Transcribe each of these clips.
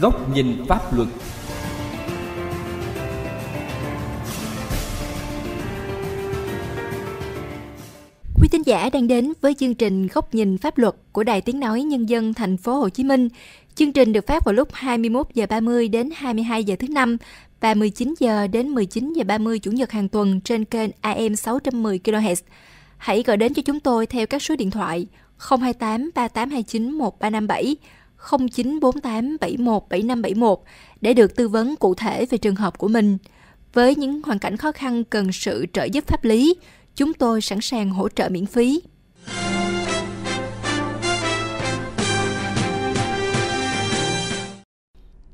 Góc nhìn pháp luật Quý tín giả đang đến với chương trình Góc nhìn pháp luật của Đài Tiếng nói Nhân dân Thành phố Hồ Chí Minh. Chương trình được phát vào lúc 21 giờ 30 đến 22 giờ thứ năm và 19 giờ đến 19 giờ 30 chủ nhật hàng tuần trên kênh AM 610 kHz. Hãy gọi đến cho chúng tôi theo các số điện thoại 028 3829 1357 0948717571 để được tư vấn cụ thể về trường hợp của mình. Với những hoàn cảnh khó khăn cần sự trợ giúp pháp lý, chúng tôi sẵn sàng hỗ trợ miễn phí.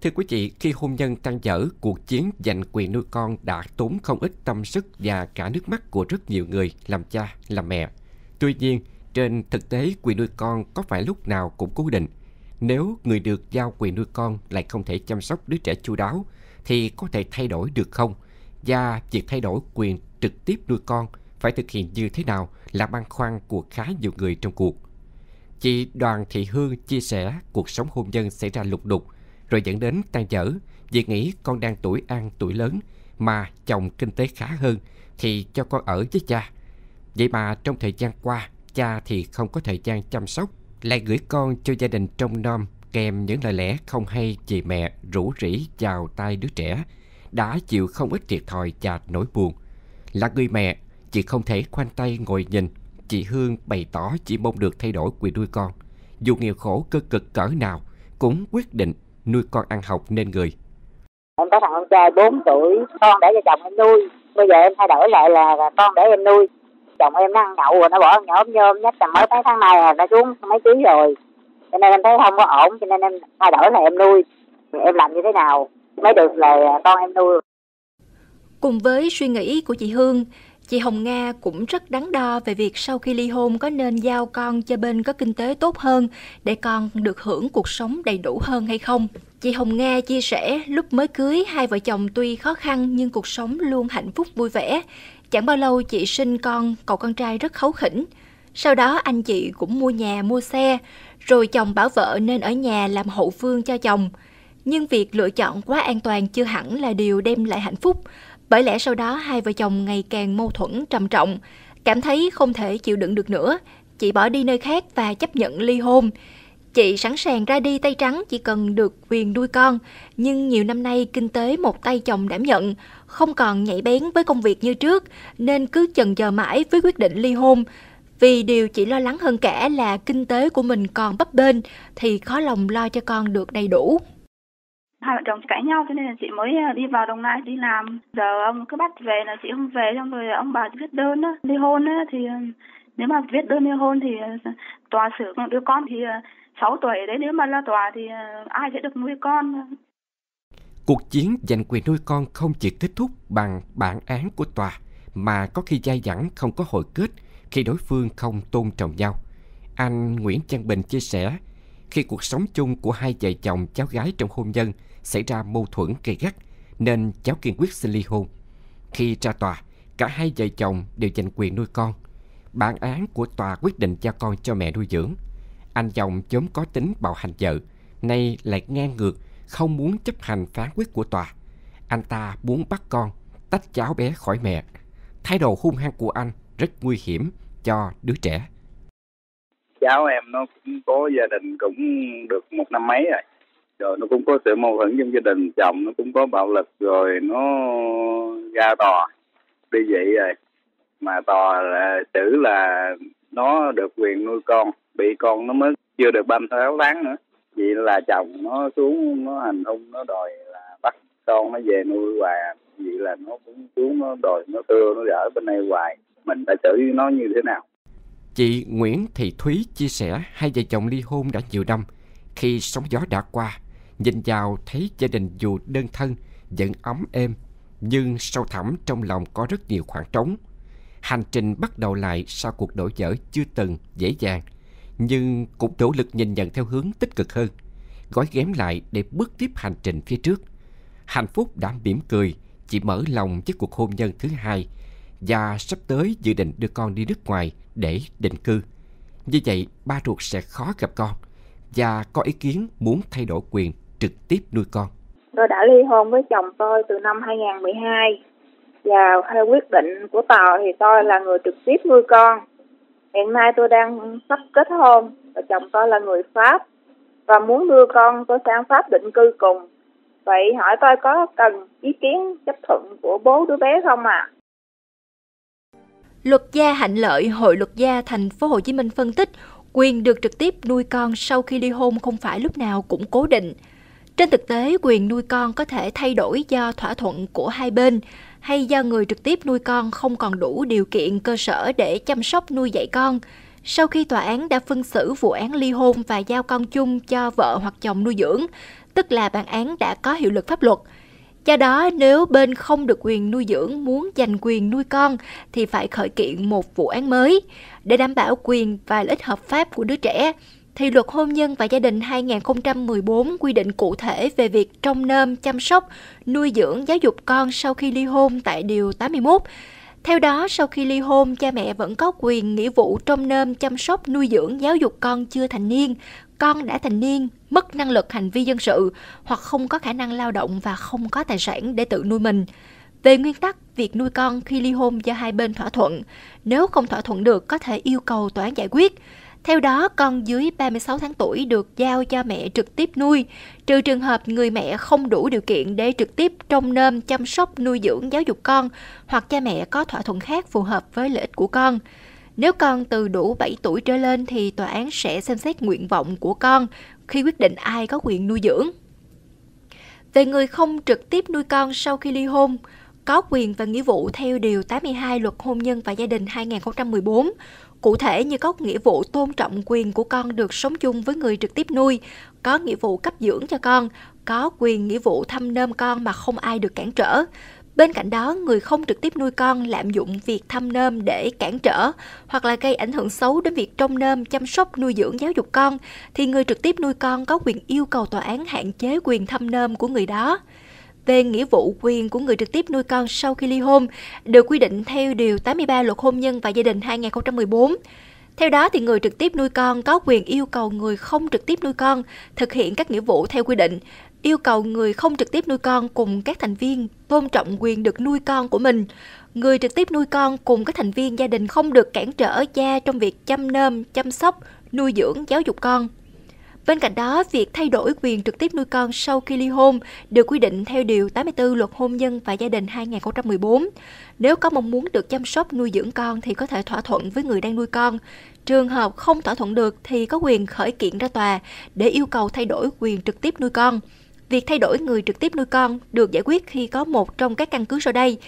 Thưa quý vị, khi hôn nhân tan trở, cuộc chiến giành quyền nuôi con đã tốn không ít tâm sức và cả nước mắt của rất nhiều người làm cha, làm mẹ. Tuy nhiên, trên thực tế quyền nuôi con có phải lúc nào cũng cố định – nếu người được giao quyền nuôi con lại không thể chăm sóc đứa trẻ chu đáo thì có thể thay đổi được không? Và việc thay đổi quyền trực tiếp nuôi con phải thực hiện như thế nào là băn khoăn của khá nhiều người trong cuộc. Chị Đoàn Thị Hương chia sẻ cuộc sống hôn nhân xảy ra lục đục rồi dẫn đến tan dở vì nghĩ con đang tuổi ăn tuổi lớn mà chồng kinh tế khá hơn thì cho con ở với cha. Vậy mà trong thời gian qua cha thì không có thời gian chăm sóc lại gửi con cho gia đình trong nom kèm những lời lẽ không hay chị mẹ rủ rỉ chào tay đứa trẻ đã chịu không ít thiệt thòi và nỗi buồn. Là người mẹ, chị không thể khoanh tay ngồi nhìn. Chị Hương bày tỏ chỉ mong được thay đổi quyền nuôi con. Dù nghèo khổ cơ cực cỡ nào, cũng quyết định nuôi con ăn học nên người. Em có thằng con trai 4 tuổi, con để cho chồng em nuôi. Bây giờ em thay đổi lại là con để em nuôi chồng em nó ăn nhậu rồi nó bỏ nhổm nhôm nhất là mới mấy tháng nay là nó xuống mấy ký rồi cho nên em thấy không có ổn cho nên em thay đổi là em nuôi em làm như thế nào mới được là con em nuôi cùng với suy nghĩ của chị Hương chị Hồng Nga cũng rất đắn đo về việc sau khi ly hôn có nên giao con cho bên có kinh tế tốt hơn để con được hưởng cuộc sống đầy đủ hơn hay không. Chị Hồng Nga chia sẻ lúc mới cưới hai vợ chồng tuy khó khăn nhưng cuộc sống luôn hạnh phúc vui vẻ. Chẳng bao lâu chị sinh con, cậu con trai rất khấu khỉnh. Sau đó anh chị cũng mua nhà, mua xe, rồi chồng bảo vợ nên ở nhà làm hậu phương cho chồng. Nhưng việc lựa chọn quá an toàn chưa hẳn là điều đem lại hạnh phúc, bởi lẽ sau đó hai vợ chồng ngày càng mâu thuẫn trầm trọng, cảm thấy không thể chịu đựng được nữa, chị bỏ đi nơi khác và chấp nhận ly hôn. Chị sẵn sàng ra đi tay trắng chỉ cần được quyền nuôi con, nhưng nhiều năm nay kinh tế một tay chồng đảm nhận, không còn nhảy bén với công việc như trước nên cứ chần chờ mãi với quyết định ly hôn. Vì điều chỉ lo lắng hơn cả là kinh tế của mình còn bấp bênh thì khó lòng lo cho con được đầy đủ. Hai vợ chồng cãi nhau cho nên là chị mới ờ, đi vào Đồng Nai đi làm. Giờ ông cứ bắt về là chị không về xong rồi ông bà viết đơn á, ly hôn á, thì ờ, nếu mà viết đơn ly hôn thì ờ, tòa xử đứa con thì 6 tuổi đấy nếu mà ra tòa thì ai sẽ được nuôi con Cuộc chiến giành quyền nuôi con không chỉ kết thúc bằng bản án của tòa mà có khi dai dẳng không có hồi kết khi đối phương không tôn trọng nhau. Anh Nguyễn Trang Bình chia sẻ, khi cuộc sống chung của hai vợ chồng cháu gái trong hôn nhân xảy ra mâu thuẫn gay gắt nên cháu kiên quyết xin ly hôn. Khi ra tòa, cả hai vợ chồng đều giành quyền nuôi con. Bản án của tòa quyết định cho con cho mẹ nuôi dưỡng. Anh chồng chớm có tính bạo hành vợ, nay lại ngang ngược không muốn chấp hành phán quyết của tòa. Anh ta muốn bắt con, tách cháu bé khỏi mẹ. Thái độ hung hăng của anh rất nguy hiểm cho đứa trẻ. Cháu em nó cũng có gia đình cũng được một năm mấy rồi. Rồi nó cũng có sự mâu thuẫn trong gia đình, chồng nó cũng có bạo lực rồi nó ra tòa đi vậy rồi. Mà tòa là xử là nó được quyền nuôi con, bị con nó mới chưa được 36 tháng nữa vậy là chồng nó xuống nó hành hung nó đòi là bắt con nó về nuôi hoài vậy là nó cũng xuống nó đòi nó thưa nó ở bên này hoài mình phải xử nó như thế nào chị Nguyễn Thị Thúy chia sẻ hai vợ chồng ly hôn đã nhiều năm khi sóng gió đã qua nhìn vào thấy gia đình dù đơn thân vẫn ấm êm nhưng sâu thẳm trong lòng có rất nhiều khoảng trống hành trình bắt đầu lại sau cuộc đổi dở chưa từng dễ dàng nhưng cũng nỗ lực nhìn nhận theo hướng tích cực hơn, gói ghém lại để bước tiếp hành trình phía trước. Hạnh phúc đã mỉm cười, chị mở lòng với cuộc hôn nhân thứ hai và sắp tới dự định đưa con đi nước ngoài để định cư. Như vậy, ba ruột sẽ khó gặp con và có ý kiến muốn thay đổi quyền trực tiếp nuôi con. Tôi đã ly hôn với chồng tôi từ năm 2012 và theo quyết định của tòa thì tôi là người trực tiếp nuôi con Hiện nay tôi đang sắp kết hôn và chồng tôi là người Pháp và muốn đưa con tôi sang Pháp định cư cùng. Vậy hỏi tôi có cần ý kiến chấp thuận của bố đứa bé không ạ? À? Luật gia Hạnh Lợi, Hội luật gia thành phố Hồ Chí Minh phân tích, quyền được trực tiếp nuôi con sau khi ly hôn không phải lúc nào cũng cố định. Trên thực tế, quyền nuôi con có thể thay đổi do thỏa thuận của hai bên hay do người trực tiếp nuôi con không còn đủ điều kiện cơ sở để chăm sóc nuôi dạy con. Sau khi tòa án đã phân xử vụ án ly hôn và giao con chung cho vợ hoặc chồng nuôi dưỡng, tức là bản án đã có hiệu lực pháp luật. Do đó, nếu bên không được quyền nuôi dưỡng muốn giành quyền nuôi con thì phải khởi kiện một vụ án mới để đảm bảo quyền và lợi ích hợp pháp của đứa trẻ thì luật hôn nhân và gia đình 2014 quy định cụ thể về việc trông nom, chăm sóc, nuôi dưỡng, giáo dục con sau khi ly hôn tại Điều 81. Theo đó, sau khi ly hôn, cha mẹ vẫn có quyền nghĩa vụ trông nom, chăm sóc, nuôi dưỡng, giáo dục con chưa thành niên, con đã thành niên, mất năng lực hành vi dân sự hoặc không có khả năng lao động và không có tài sản để tự nuôi mình. Về nguyên tắc, việc nuôi con khi ly hôn do hai bên thỏa thuận, nếu không thỏa thuận được có thể yêu cầu tòa án giải quyết. Theo đó, con dưới 36 tháng tuổi được giao cho mẹ trực tiếp nuôi, trừ trường hợp người mẹ không đủ điều kiện để trực tiếp trông nom, chăm sóc, nuôi dưỡng, giáo dục con, hoặc cha mẹ có thỏa thuận khác phù hợp với lợi ích của con. Nếu con từ đủ 7 tuổi trở lên thì tòa án sẽ xem xét nguyện vọng của con khi quyết định ai có quyền nuôi dưỡng. Về người không trực tiếp nuôi con sau khi ly hôn, có quyền và nghĩa vụ theo Điều 82 Luật Hôn nhân và Gia đình 2014 Cụ thể như có nghĩa vụ tôn trọng quyền của con được sống chung với người trực tiếp nuôi, có nghĩa vụ cấp dưỡng cho con, có quyền nghĩa vụ thăm nơm con mà không ai được cản trở. Bên cạnh đó, người không trực tiếp nuôi con lạm dụng việc thăm nơm để cản trở hoặc là gây ảnh hưởng xấu đến việc trông nơm, chăm sóc, nuôi dưỡng, giáo dục con, thì người trực tiếp nuôi con có quyền yêu cầu tòa án hạn chế quyền thăm nơm của người đó về nghĩa vụ quyền của người trực tiếp nuôi con sau khi ly hôn được quy định theo Điều 83 Luật Hôn nhân và Gia đình 2014. Theo đó, thì người trực tiếp nuôi con có quyền yêu cầu người không trực tiếp nuôi con thực hiện các nghĩa vụ theo quy định, yêu cầu người không trực tiếp nuôi con cùng các thành viên tôn trọng quyền được nuôi con của mình. Người trực tiếp nuôi con cùng các thành viên gia đình không được cản trở cha trong việc chăm nom, chăm sóc, nuôi dưỡng, giáo dục con. Bên cạnh đó, việc thay đổi quyền trực tiếp nuôi con sau khi ly hôn được quy định theo Điều 84 Luật Hôn nhân và Gia đình 2014. Nếu có mong muốn được chăm sóc nuôi dưỡng con thì có thể thỏa thuận với người đang nuôi con. Trường hợp không thỏa thuận được thì có quyền khởi kiện ra tòa để yêu cầu thay đổi quyền trực tiếp nuôi con. Việc thay đổi người trực tiếp nuôi con được giải quyết khi có một trong các căn cứ sau đây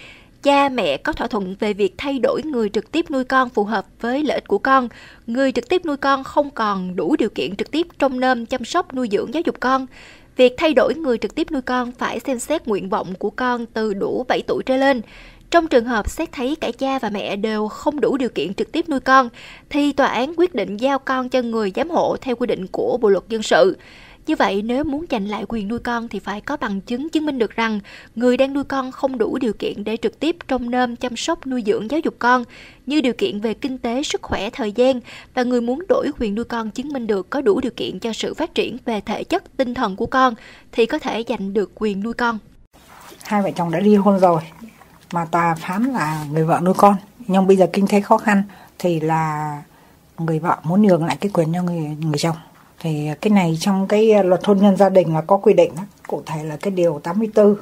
cha mẹ có thỏa thuận về việc thay đổi người trực tiếp nuôi con phù hợp với lợi ích của con. Người trực tiếp nuôi con không còn đủ điều kiện trực tiếp trông nom, chăm sóc, nuôi dưỡng, giáo dục con. Việc thay đổi người trực tiếp nuôi con phải xem xét nguyện vọng của con từ đủ 7 tuổi trở lên. Trong trường hợp xét thấy cả cha và mẹ đều không đủ điều kiện trực tiếp nuôi con, thì tòa án quyết định giao con cho người giám hộ theo quy định của Bộ luật dân sự. Như vậy nếu muốn giành lại quyền nuôi con thì phải có bằng chứng chứng minh được rằng người đang nuôi con không đủ điều kiện để trực tiếp trông nom, chăm sóc, nuôi dưỡng, giáo dục con như điều kiện về kinh tế, sức khỏe, thời gian và người muốn đổi quyền nuôi con chứng minh được có đủ điều kiện cho sự phát triển về thể chất, tinh thần của con thì có thể giành được quyền nuôi con. Hai vợ chồng đã ly hôn rồi mà tòa phán là người vợ nuôi con nhưng bây giờ kinh tế khó khăn thì là người vợ muốn nhường lại cái quyền cho người người chồng thì cái này trong cái ờ, luật hôn nhân gia đình là có quy định cụ thể là cái điều 84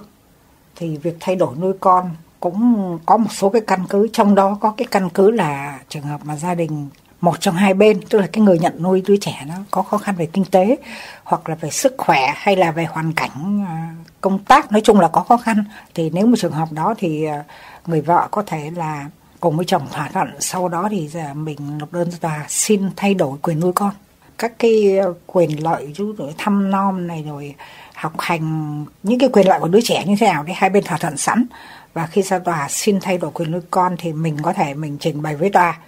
thì việc thay đổi nuôi con cũng có một số cái căn cứ trong đó có cái căn cứ là trường hợp mà gia đình một trong hai bên tức là cái người nhận nuôi đứa trẻ nó có khó khăn về kinh tế hoặc là về sức khỏe hay là về hoàn cảnh ờ, công tác nói chung là có khó khăn thì nếu một trường hợp đó thì ờ, người vợ có thể là cùng với chồng thỏa thuận sau đó thì mình nộp đơn ra tòa xin thay đổi quyền nuôi con các cái ờ, quyền lợi chú rồi thăm nom này rồi học hành những cái quyền lợi của đứa trẻ như thế nào đấy hai bên thỏa thuận sẵn và khi ra tòa xin thay đổi quyền nuôi con thì mình có thể mình trình bày với tòa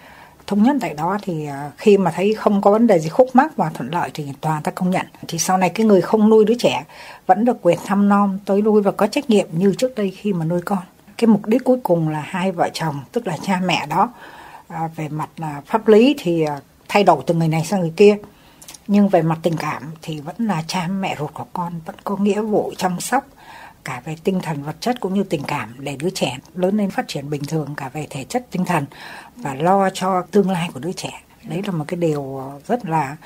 thống nhất tại đó thì ờ, khi mà thấy không có vấn đề gì khúc mắc và thuận lợi thì tòa ta công nhận thì sau này cái người không nuôi đứa trẻ vẫn được quyền thăm nom tới nuôi và có trách nhiệm như trước đây khi mà nuôi con cái mục đích cuối cùng là hai vợ chồng tức là cha mẹ đó ờ, về mặt pháp lý thì thay đổi từ người này sang người kia nhưng về mặt tình cảm thì vẫn là cha mẹ ruột của con vẫn có nghĩa vụ chăm sóc cả về tinh thần vật chất cũng như tình cảm để đứa trẻ lớn lên phát triển bình thường cả về thể chất tinh thần và lo cho tương lai của đứa trẻ đấy là một cái điều rất là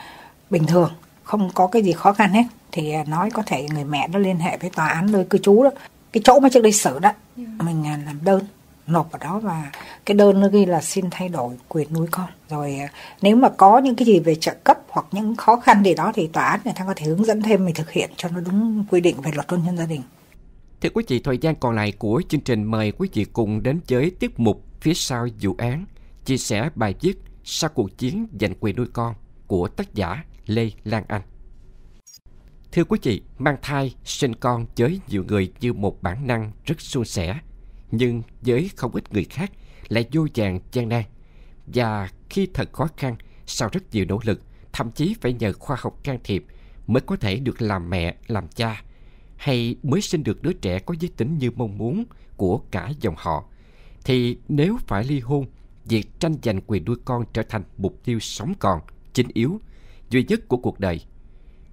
bình thường không có cái gì khó khăn hết thì à, nói có thể người mẹ đã liên hệ với tòa án nơi cư trú đó cái chỗ mà trước đây xử đó dạ. mình à, làm đơn nộp vào đó và cái đơn nó ghi là xin thay đổi quyền nuôi con rồi à, nếu mà có những cái gì về trợ cấp hoặc những khó khăn gì đó thì tòa án người ta có thể hướng dẫn thêm mình thực hiện cho nó đúng quy định về luật hôn nhân gia đình Thưa quý vị, thời gian còn lại của chương trình mời quý vị cùng đến với tiết mục phía sau vụ án, chia sẻ bài viết sau cuộc chiến giành quyền nuôi con của tác giả Lê Lan Anh. Thưa quý vị, mang thai, sinh con với nhiều người như một bản năng rất suôn sẻ, nhưng với không ít người khác lại vô vàng gian nan và khi thật khó khăn sau rất nhiều nỗ lực thậm chí phải nhờ khoa học can thiệp mới có thể được làm mẹ làm cha hay mới sinh được đứa trẻ có giới tính như mong muốn của cả dòng họ thì nếu phải ly hôn việc tranh giành quyền nuôi con trở thành mục tiêu sống còn chính yếu duy nhất của cuộc đời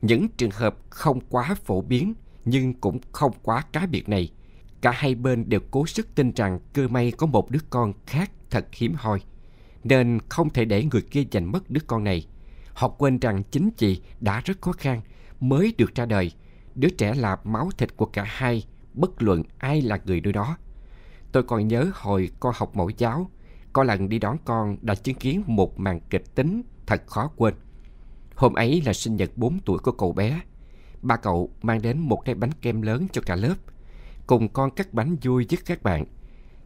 những trường hợp không quá phổ biến nhưng cũng không quá cá biệt này Cả hai bên đều cố sức tin rằng cơ may có một đứa con khác thật hiếm hoi, nên không thể để người kia giành mất đứa con này. Họ quên rằng chính chị đã rất khó khăn mới được ra đời. Đứa trẻ là máu thịt của cả hai, bất luận ai là người nuôi đó. Tôi còn nhớ hồi con học mẫu giáo, có lần đi đón con đã chứng kiến một màn kịch tính thật khó quên. Hôm ấy là sinh nhật 4 tuổi của cậu bé. Ba cậu mang đến một cái bánh kem lớn cho cả lớp – cùng con cắt bánh vui với các bạn.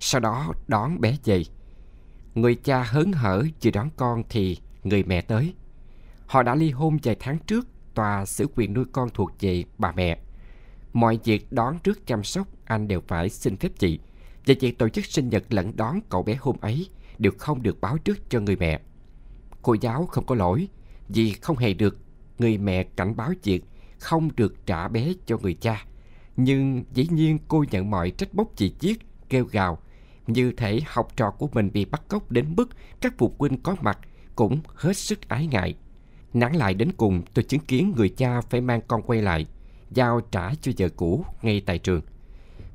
Sau đó đón bé dậy. Người cha hớn hở vừa đón con thì người mẹ tới. Họ đã ly hôn vài tháng trước, tòa xử quyền nuôi con thuộc về bà mẹ. Mọi việc đón trước chăm sóc anh đều phải xin phép chị. Và việc tổ chức sinh nhật lẫn đón cậu bé hôm ấy đều không được báo trước cho người mẹ. Cô giáo không có lỗi vì không hề được người mẹ cảnh báo việc không được trả bé cho người cha nhưng dĩ nhiên cô nhận mọi trách móc chỉ chiết, kêu gào. Như thể học trò của mình bị bắt cóc đến mức các phụ huynh có mặt cũng hết sức ái ngại. Nắng lại đến cùng, tôi chứng kiến người cha phải mang con quay lại, giao trả cho vợ cũ ngay tại trường.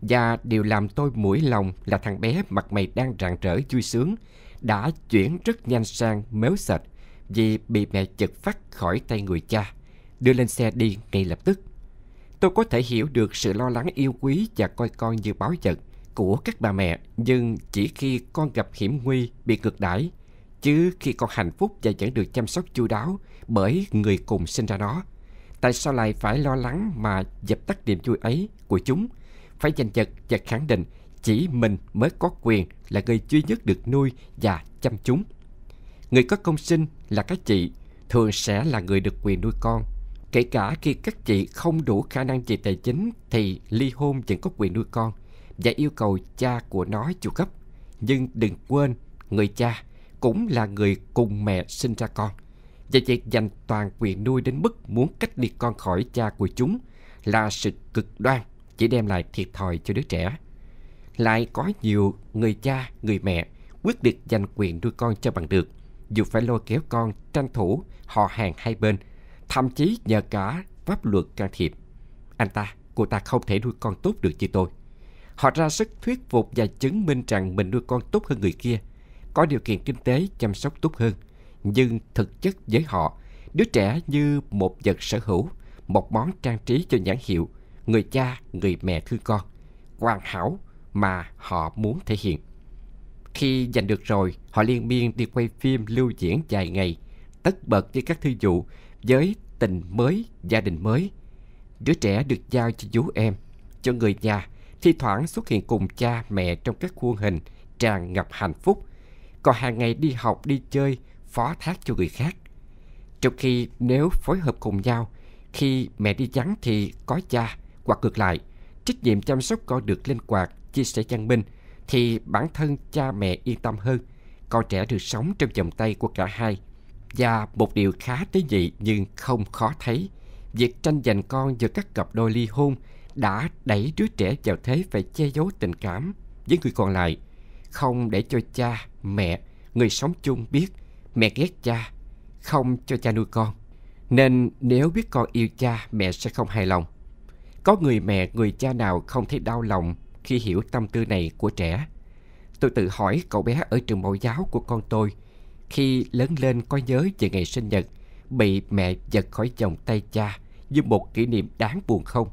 Và điều làm tôi mũi lòng là thằng bé mặt mày đang rạng rỡ vui sướng, đã chuyển rất nhanh sang méo sệt vì bị mẹ chật phát khỏi tay người cha, đưa lên xe đi ngay lập tức. Tôi có thể hiểu được sự lo lắng yêu quý và coi con như báo vật của các bà mẹ, nhưng chỉ khi con gặp hiểm nguy, bị ngược đãi, chứ khi con hạnh phúc và vẫn được chăm sóc chu đáo bởi người cùng sinh ra nó. Tại sao lại phải lo lắng mà dập tắt niềm vui ấy của chúng? Phải giành giật và khẳng định chỉ mình mới có quyền là người duy nhất được nuôi và chăm chúng. Người có công sinh là các chị thường sẽ là người được quyền nuôi con Kể cả khi các chị không đủ khả năng về tài chính thì ly hôn vẫn có quyền nuôi con và yêu cầu cha của nó chu cấp. Nhưng đừng quên, người cha cũng là người cùng mẹ sinh ra con. Và việc dành toàn quyền nuôi đến mức muốn cách ly con khỏi cha của chúng là sự cực đoan, chỉ đem lại thiệt thòi cho đứa trẻ. Lại có nhiều người cha, người mẹ quyết định dành quyền nuôi con cho bằng được, dù phải lôi kéo con tranh thủ họ hàng hai bên – thậm chí nhờ cả pháp luật can thiệp. Anh ta, cô ta không thể nuôi con tốt được như tôi. Họ ra sức thuyết phục và chứng minh rằng mình nuôi con tốt hơn người kia, có điều kiện kinh tế chăm sóc tốt hơn. Nhưng thực chất với họ, đứa trẻ như một vật sở hữu, một món trang trí cho nhãn hiệu, người cha, người mẹ thương con, hoàn hảo mà họ muốn thể hiện. Khi giành được rồi, họ liên miên đi quay phim lưu diễn dài ngày, tất bật với các thư dụ với tình mới, gia đình mới. Đứa trẻ được giao cho vú em, cho người nhà, thi thoảng xuất hiện cùng cha mẹ trong các khuôn hình tràn ngập hạnh phúc, còn hàng ngày đi học đi chơi phó thác cho người khác. Trong khi nếu phối hợp cùng nhau, khi mẹ đi vắng thì có cha, hoặc ngược lại, trách nhiệm chăm sóc con được lên quạt, chia sẻ chân minh, thì bản thân cha mẹ yên tâm hơn, con trẻ được sống trong vòng tay của cả hai và một điều khá tế nhị nhưng không khó thấy, việc tranh giành con giữa các cặp đôi ly hôn đã đẩy đứa trẻ vào thế phải che giấu tình cảm với người còn lại, không để cho cha, mẹ, người sống chung biết mẹ ghét cha, không cho cha nuôi con. Nên nếu biết con yêu cha, mẹ sẽ không hài lòng. Có người mẹ, người cha nào không thấy đau lòng khi hiểu tâm tư này của trẻ. Tôi tự hỏi cậu bé ở trường mẫu giáo của con tôi – khi lớn lên coi nhớ về ngày sinh nhật bị mẹ giật khỏi vòng tay cha như một kỷ niệm đáng buồn không?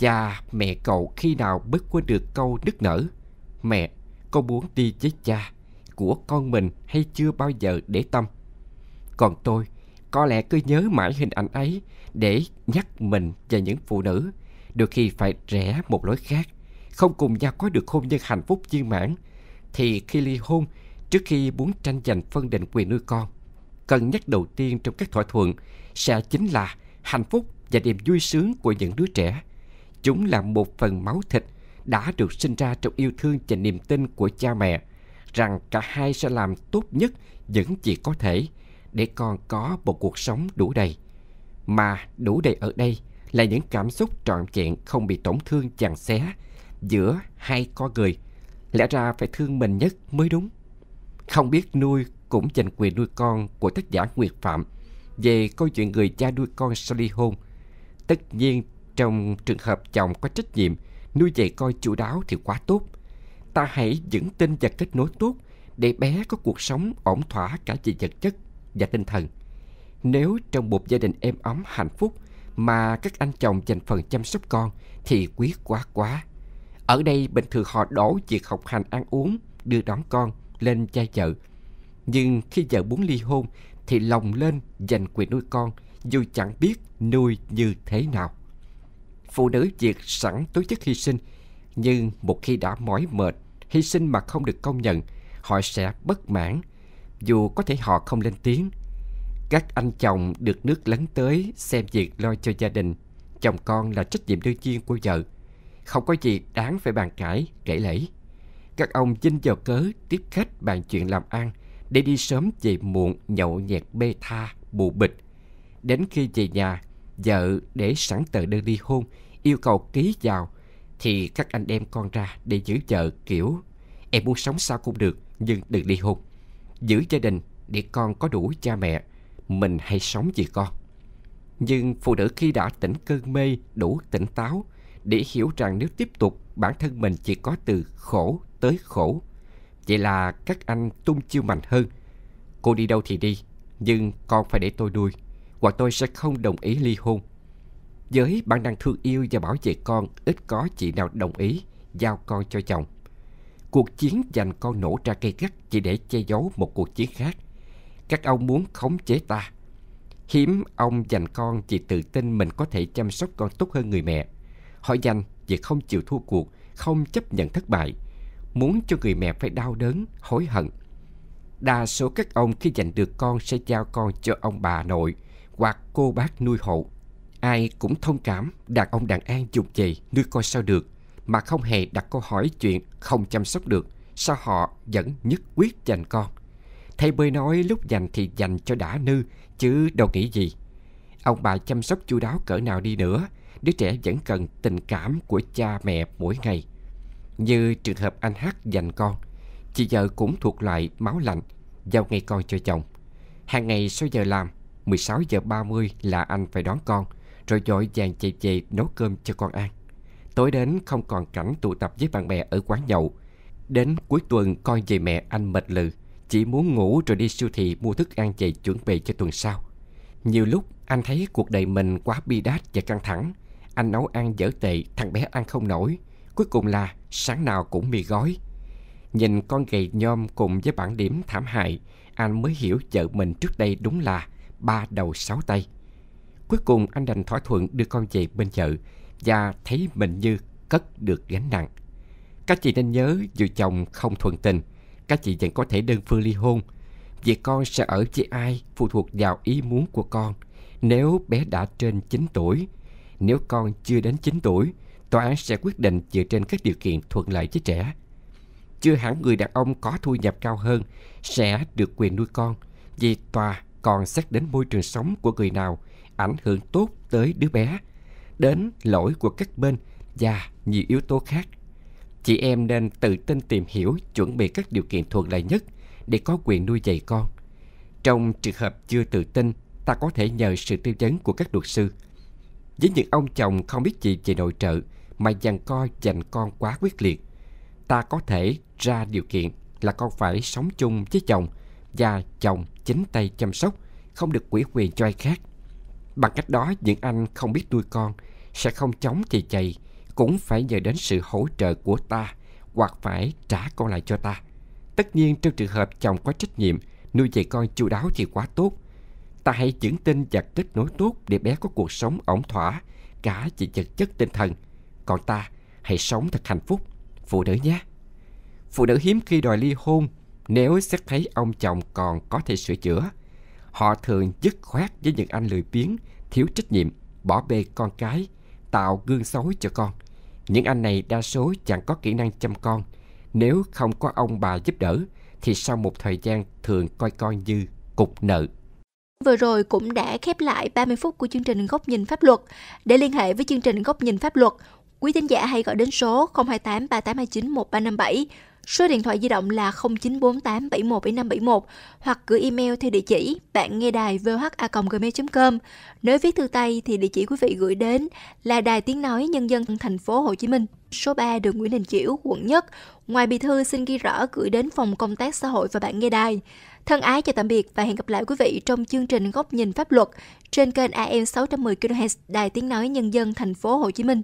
Và mẹ cậu khi nào bất quên được câu nức nở Mẹ, con muốn đi với cha Của con mình hay chưa bao giờ để tâm Còn tôi, có lẽ cứ nhớ mãi hình ảnh ấy Để nhắc mình và những phụ nữ Đôi khi phải rẽ một lối khác Không cùng nhau có được hôn nhân hạnh phúc viên mãn Thì khi ly hôn trước khi muốn tranh giành phân định quyền nuôi con, cần nhắc đầu tiên trong các thỏa thuận sẽ chính là hạnh phúc và niềm vui sướng của những đứa trẻ. Chúng là một phần máu thịt đã được sinh ra trong yêu thương và niềm tin của cha mẹ rằng cả hai sẽ làm tốt nhất những gì có thể để con có một cuộc sống đủ đầy. Mà đủ đầy ở đây là những cảm xúc trọn vẹn không bị tổn thương chằng xé giữa hai con người. Lẽ ra phải thương mình nhất mới đúng. Không biết nuôi cũng dành quyền nuôi con của tác giả Nguyệt Phạm về câu chuyện người cha nuôi con sau ly hôn. Tất nhiên, trong trường hợp chồng có trách nhiệm nuôi dạy con chủ đáo thì quá tốt. Ta hãy vững tin và kết nối tốt để bé có cuộc sống ổn thỏa cả về vật chất và tinh thần. Nếu trong một gia đình êm ấm hạnh phúc mà các anh chồng dành phần chăm sóc con thì quý quá quá. Ở đây bình thường họ đổ việc học hành ăn uống, đưa đón con lên cha vợ. Nhưng khi vợ muốn ly hôn thì lòng lên giành quyền nuôi con dù chẳng biết nuôi như thế nào. Phụ nữ việc sẵn tố chất hy sinh, nhưng một khi đã mỏi mệt, hy sinh mà không được công nhận, họ sẽ bất mãn, dù có thể họ không lên tiếng. Các anh chồng được nước lấn tới xem việc lo cho gia đình, chồng con là trách nhiệm đương nhiên của vợ. Không có gì đáng phải bàn cãi, kể lễ các ông chinh vào cớ tiếp khách bàn chuyện làm ăn để đi sớm về muộn nhậu nhẹt bê tha, bù bịch. Đến khi về nhà, vợ để sẵn tờ đơn ly hôn, yêu cầu ký vào, thì các anh đem con ra để giữ vợ kiểu em muốn sống sao cũng được nhưng đừng ly hôn. Giữ gia đình để con có đủ cha mẹ, mình hay sống vì con. Nhưng phụ nữ khi đã tỉnh cơn mê, đủ tỉnh táo, để hiểu rằng nếu tiếp tục bản thân mình chỉ có từ khổ tới khổ. Vậy là các anh tung chiêu mạnh hơn. Cô đi đâu thì đi, nhưng con phải để tôi nuôi, hoặc tôi sẽ không đồng ý ly hôn. Với bản năng thương yêu và bảo vệ con, ít có chị nào đồng ý giao con cho chồng. Cuộc chiến giành con nổ ra cây gắt chỉ để che giấu một cuộc chiến khác. Các ông muốn khống chế ta. Hiếm ông giành con chỉ tự tin mình có thể chăm sóc con tốt hơn người mẹ Họ dành vì không chịu thua cuộc, không chấp nhận thất bại, muốn cho người mẹ phải đau đớn, hối hận. Đa số các ông khi giành được con sẽ giao con cho ông bà nội hoặc cô bác nuôi hộ. Ai cũng thông cảm đàn ông đàn an dùng chì nuôi con sao được mà không hề đặt câu hỏi chuyện không chăm sóc được sao họ vẫn nhất quyết giành con. Thầy bơi nói lúc giành thì dành cho đã nư chứ đâu nghĩ gì. Ông bà chăm sóc chu đáo cỡ nào đi nữa đứa trẻ vẫn cần tình cảm của cha mẹ mỗi ngày. Như trường hợp anh Hát dành con, chị vợ cũng thuộc loại máu lạnh, giao ngay con cho chồng. Hàng ngày sau giờ làm, 16 giờ 30 là anh phải đón con, rồi dội vàng chạy về nấu cơm cho con ăn. Tối đến không còn cảnh tụ tập với bạn bè ở quán nhậu. Đến cuối tuần con về mẹ anh mệt lừ, chỉ muốn ngủ rồi đi siêu thị mua thức ăn về chuẩn bị cho tuần sau. Nhiều lúc anh thấy cuộc đời mình quá bi đát và căng thẳng, anh nấu ăn dở tệ Thằng bé ăn không nổi Cuối cùng là sáng nào cũng mì gói Nhìn con gầy nhom cùng với bản điểm thảm hại Anh mới hiểu vợ mình trước đây đúng là Ba đầu sáu tay Cuối cùng anh đành thỏa thuận đưa con về bên vợ Và thấy mình như cất được gánh nặng Các chị nên nhớ dù chồng không thuận tình Các chị vẫn có thể đơn phương ly hôn Việc con sẽ ở với ai phụ thuộc vào ý muốn của con Nếu bé đã trên 9 tuổi nếu con chưa đến 9 tuổi, tòa án sẽ quyết định dựa trên các điều kiện thuận lợi cho trẻ. Chưa hẳn người đàn ông có thu nhập cao hơn sẽ được quyền nuôi con, vì tòa còn xét đến môi trường sống của người nào ảnh hưởng tốt tới đứa bé, đến lỗi của các bên và nhiều yếu tố khác. Chị em nên tự tin tìm hiểu, chuẩn bị các điều kiện thuận lợi nhất để có quyền nuôi dạy con. Trong trường hợp chưa tự tin, ta có thể nhờ sự tư vấn của các luật sư với những ông chồng không biết gì về nội trợ mà dằn co dành con quá quyết liệt. Ta có thể ra điều kiện là con phải sống chung với chồng và chồng chính tay chăm sóc, không được quỷ quyền cho ai khác. Bằng cách đó, những anh không biết nuôi con sẽ không chống thì chày, cũng phải nhờ đến sự hỗ trợ của ta hoặc phải trả con lại cho ta. Tất nhiên trong trường hợp chồng có trách nhiệm nuôi dạy con chu đáo thì quá tốt, ta hãy vững tin và kết nối tốt để bé có cuộc sống ổn thỏa cả về vật chất tinh thần còn ta hãy sống thật hạnh phúc phụ nữ nhé phụ nữ hiếm khi đòi ly hôn nếu xét thấy ông chồng còn có thể sửa chữa họ thường dứt khoát với những anh lười biếng thiếu trách nhiệm bỏ bê con cái tạo gương xấu cho con những anh này đa số chẳng có kỹ năng chăm con nếu không có ông bà giúp đỡ thì sau một thời gian thường coi con như cục nợ Vừa rồi cũng đã khép lại 30 phút của chương trình Góc nhìn pháp luật. Để liên hệ với chương trình Góc nhìn pháp luật, quý thính giả hãy gọi đến số 028 3829 1357 Số điện thoại di động là 0948 0948717571 hoặc gửi email theo địa chỉ bạn nghe đài vha.gmail.com. Nếu viết thư tay thì địa chỉ quý vị gửi đến là Đài Tiếng Nói Nhân dân thành phố Hồ Chí Minh, số 3 đường Nguyễn Đình Chiểu, quận Nhất. Ngoài bì thư xin ghi rõ gửi đến phòng công tác xã hội và bạn nghe đài. Thân ái chào tạm biệt và hẹn gặp lại quý vị trong chương trình Góc nhìn pháp luật trên kênh AM 610 kHz Đài Tiếng nói Nhân dân thành phố Hồ Chí Minh.